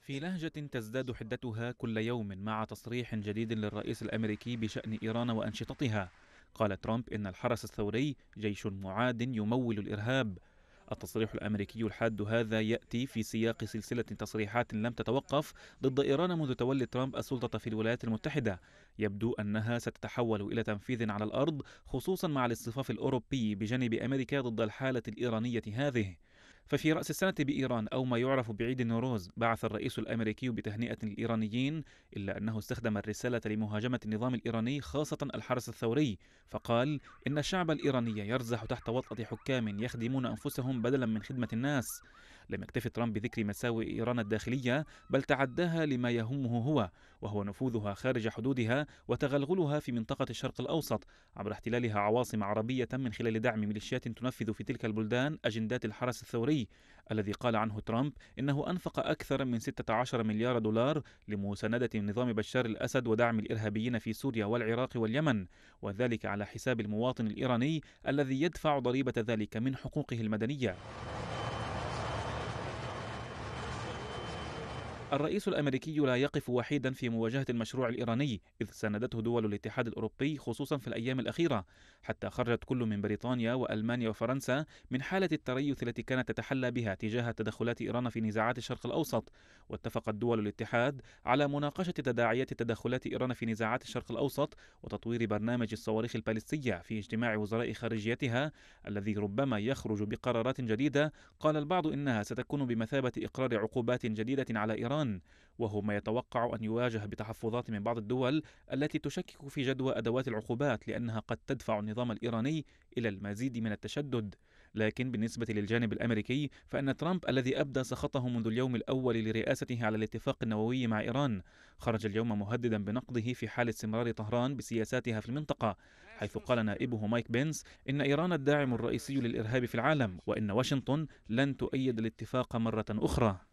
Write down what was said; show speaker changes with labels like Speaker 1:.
Speaker 1: في لهجة تزداد حدتها كل يوم مع تصريح جديد للرئيس الأمريكي بشأن إيران وأنشطتها قال ترامب إن الحرس الثوري جيش معاد يمول الإرهاب التصريح الامريكي الحاد هذا ياتي في سياق سلسله تصريحات لم تتوقف ضد ايران منذ تولي ترامب السلطه في الولايات المتحده يبدو انها ستتحول الى تنفيذ على الارض خصوصا مع الاصطفاف الاوروبي بجانب امريكا ضد الحاله الايرانيه هذه ففي رأس السنة بإيران أو ما يعرف بعيد النوروز بعث الرئيس الأمريكي بتهنئة للإيرانيين إلا أنه استخدم الرسالة لمهاجمة النظام الإيراني خاصة الحرس الثوري فقال إن الشعب الإيراني يرزح تحت وطأة حكام يخدمون أنفسهم بدلا من خدمة الناس لم يكتف ترامب بذكر مساوئ إيران الداخلية بل تعداها لما يهمه هو وهو نفوذها خارج حدودها وتغلغلها في منطقة الشرق الأوسط عبر احتلالها عواصم عربية من خلال دعم ميليشيات تنفذ في تلك البلدان أجندات الحرس الثوري الذي قال عنه ترامب إنه أنفق أكثر من 16 مليار دولار لمساندة نظام بشار الأسد ودعم الإرهابيين في سوريا والعراق واليمن وذلك على حساب المواطن الإيراني الذي يدفع ضريبة ذلك من حقوقه المدنية الرئيس الامريكي لا يقف وحيدا في مواجهه المشروع الايراني اذ ساندته دول الاتحاد الاوروبي خصوصا في الايام الاخيره حتى خرجت كل من بريطانيا والمانيا وفرنسا من حاله التريث التي كانت تتحلى بها تجاه تدخلات ايران في نزاعات الشرق الاوسط واتفقت دول الاتحاد على مناقشه تداعيات تدخلات ايران في نزاعات الشرق الاوسط وتطوير برنامج الصواريخ البالستيه في اجتماع وزراء خارجيتها الذي ربما يخرج بقرارات جديده قال البعض انها ستكون بمثابه اقرار عقوبات جديده على ايران إيران وهو ما يتوقع أن يواجه بتحفظات من بعض الدول التي تشكك في جدوى أدوات العقوبات لأنها قد تدفع النظام الإيراني إلى المزيد من التشدد لكن بالنسبة للجانب الأمريكي فإن ترامب الذي أبدى سخطه منذ اليوم الأول لرئاسته على الاتفاق النووي مع إيران خرج اليوم مهددا بنقضه في حال استمرار طهران بسياساتها في المنطقة حيث قال نائبه مايك بينس إن إيران الداعم الرئيسي للإرهاب في العالم وإن واشنطن لن تؤيد الاتفاق مرة أخرى